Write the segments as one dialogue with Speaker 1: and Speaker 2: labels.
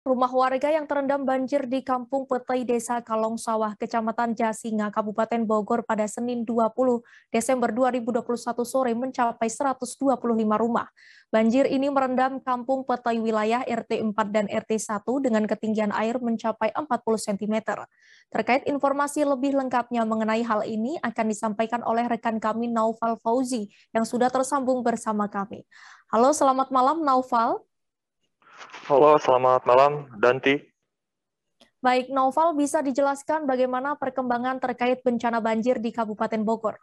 Speaker 1: Rumah warga yang terendam banjir di Kampung Petai Desa Kalong Sawah, Kecamatan Jasinga, Kabupaten Bogor pada Senin 20 Desember 2021 sore mencapai 125 rumah. Banjir ini merendam Kampung Petai wilayah RT 4 dan RT 1 dengan ketinggian air mencapai 40 cm. Terkait informasi lebih lengkapnya mengenai hal ini akan disampaikan oleh rekan kami Naufal Fauzi yang sudah tersambung bersama kami. Halo, selamat malam Naufal.
Speaker 2: Halo, selamat malam, Danti.
Speaker 1: Baik, Noval bisa dijelaskan bagaimana perkembangan terkait bencana banjir di Kabupaten Bogor?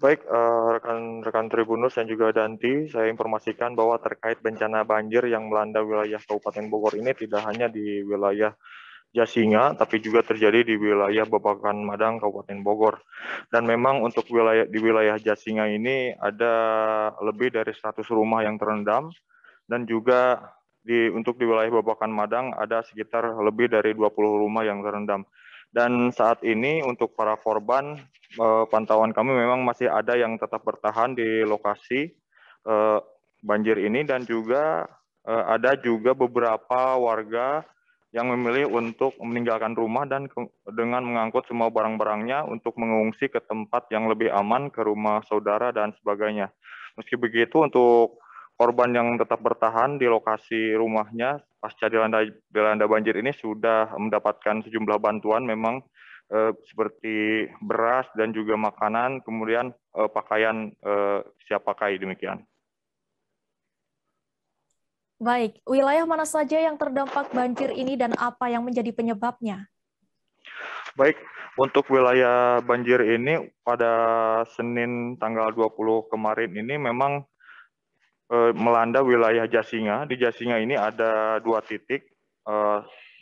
Speaker 2: Baik, rekan-rekan eh, uh, Tribunus dan juga Danti, saya informasikan bahwa terkait bencana banjir yang melanda wilayah Kabupaten Bogor ini tidak hanya di wilayah Jasinga, tapi juga terjadi di wilayah Babakan Madang, Kabupaten Bogor. Dan memang untuk wilayah di wilayah Jasinga ini ada lebih dari 100 rumah yang terendam, dan juga di untuk di wilayah Babakan Madang ada sekitar lebih dari 20 rumah yang terendam. Dan saat ini untuk para korban eh, pantauan kami memang masih ada yang tetap bertahan di lokasi eh, banjir ini dan juga eh, ada juga beberapa warga yang memilih untuk meninggalkan rumah dan ke, dengan mengangkut semua barang-barangnya untuk mengungsi ke tempat yang lebih aman ke rumah saudara dan sebagainya. Meski begitu untuk korban yang tetap bertahan di lokasi rumahnya pasca dilanda, dilanda banjir ini sudah mendapatkan sejumlah bantuan memang eh, seperti beras dan juga makanan, kemudian eh, pakaian eh, siap pakai demikian.
Speaker 1: Baik, wilayah mana saja yang terdampak banjir ini dan apa yang menjadi penyebabnya?
Speaker 2: Baik, untuk wilayah banjir ini pada Senin tanggal 20 kemarin ini memang eh, melanda wilayah Jasinga. Di Jasinga ini ada dua titik. Eh,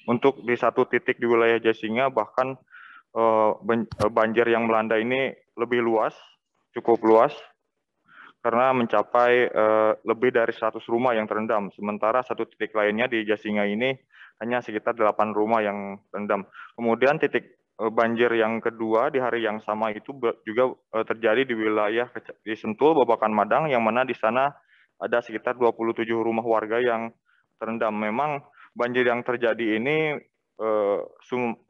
Speaker 2: untuk di satu titik di wilayah Jasinga bahkan eh, eh banjir yang melanda ini lebih luas, cukup luas karena mencapai eh, lebih dari 100 rumah yang terendam. Sementara satu titik lainnya di Jasinga ini hanya sekitar 8 rumah yang terendam. Kemudian titik eh, banjir yang kedua di hari yang sama itu juga eh, terjadi di wilayah di Sentul, Babakan Madang, yang mana di sana ada sekitar 27 rumah warga yang terendam. Memang banjir yang terjadi ini eh,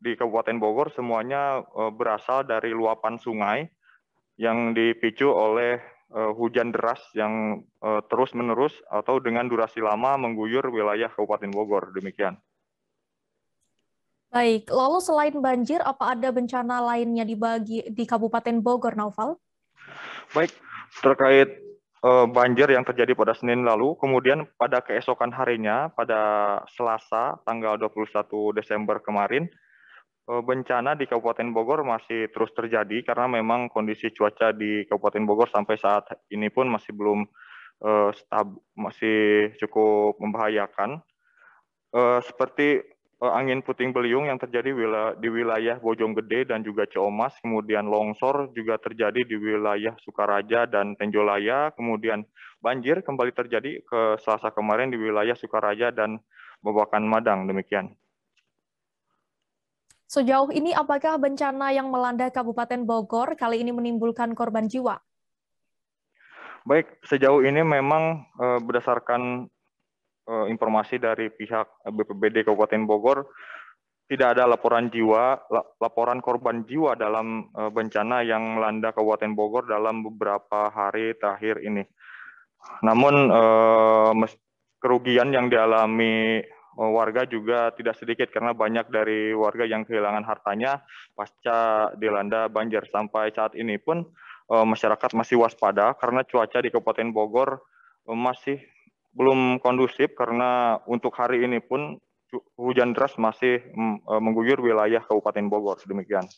Speaker 2: di Kabupaten Bogor semuanya eh, berasal dari luapan sungai yang dipicu oleh eh, hujan deras yang terus-menerus atau dengan durasi lama mengguyur wilayah Kabupaten Bogor. Demikian.
Speaker 1: Baik, lalu selain banjir, apa ada bencana lainnya di, di Kabupaten Bogor, Naufal?
Speaker 2: Baik, terkait Eh, banjir yang terjadi pada Senin lalu, kemudian pada keesokan harinya, pada Selasa tanggal 21 Desember kemarin, eh, bencana di Kabupaten Bogor masih terus terjadi karena memang kondisi cuaca di Kabupaten Bogor sampai saat ini pun masih belum uh, stab, masih cukup membahayakan. Uh, seperti Eh, angin puting beliung yang terjadi di wilayah Bojonggede dan juga Ciomas, kemudian longsor juga terjadi di wilayah Sukaraja dan Tenjolaya, kemudian banjir kembali terjadi ke Selasa kemarin di wilayah Sukaraja dan Babakan Madang. Demikian.
Speaker 1: Sejauh ini apakah bencana yang melanda Kabupaten Bogor kali ini menimbulkan korban jiwa?
Speaker 2: Baik, sejauh ini memang eh, berdasarkan Eh, informasi dari pihak BPBD Kabupaten Bogor tidak ada laporan jiwa, laporan korban jiwa dalam eh, bencana yang melanda Kabupaten Bogor dalam beberapa hari terakhir ini. Namun eh, kerugian yang dialami warga juga tidak sedikit karena banyak dari warga yang kehilangan hartanya pasca dilanda banjir sampai saat ini pun masyarakat masih waspada karena cuaca di Kabupaten Bogor masih belum kondusif karena untuk hari ini pun hujan deras masih mm, e, mengguyur wilayah Kabupaten Bogor. Demikian.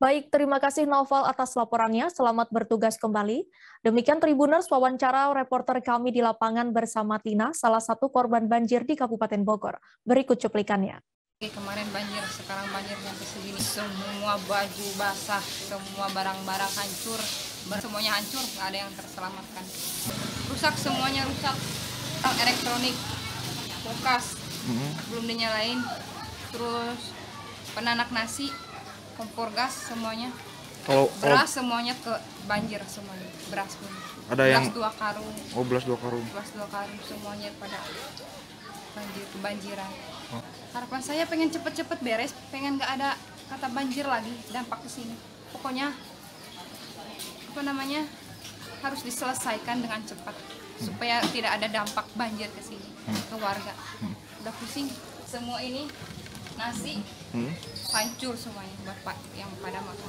Speaker 1: Baik, terima kasih Novel atas laporannya. Selamat bertugas kembali. Demikian Tribuners wawancara reporter kami di lapangan bersama Tina, salah satu korban banjir di Kabupaten Bogor. Berikut cuplikannya.
Speaker 3: Kemarin banjir, sekarang banjir sampai segini. Semua baju basah, semua barang-barang hancur. Semuanya hancur, nggak ada yang terselamatkan rusak semuanya rusak tentang elektronik kulkas hmm. belum dinyalain terus penanak nasi kompor gas semuanya
Speaker 2: kalau beras kalau...
Speaker 3: semuanya ke banjir semuanya beras pun ada yang dua karung oh beras
Speaker 2: dua karung beras
Speaker 3: dua karung semuanya pada banjir kebanjiran huh? Oh. harapan saya pengen cepet-cepet beres pengen nggak ada kata banjir lagi dampak ke sini pokoknya apa namanya harus diselesaikan dengan cepat supaya tidak ada dampak banjir ke sini hmm. ke warga hmm. udah pusing semua ini nasi hmm? hancur semuanya bapak yang pada makan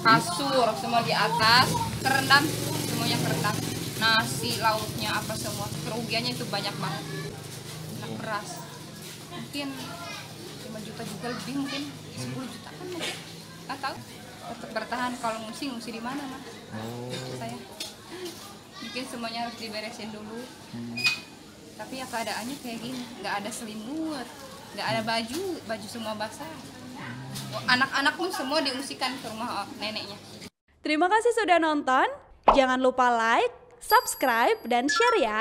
Speaker 3: kasur semua di atas terendam semuanya kerendam nasi lautnya apa semua kerugiannya itu banyak banget nah beras mungkin 5 juta juga lebih mungkin 10 juta kan mungkin atau tetap bertahan kalau ngungsi ngungsi di mana mah oh. saya mungkin semuanya harus diberesin dulu hmm. tapi ya keadaannya kayak gini nggak ada selimut nggak ada baju baju semua basah anak-anak pun semua diungsikan ke rumah neneknya terima kasih sudah nonton jangan lupa like subscribe dan share ya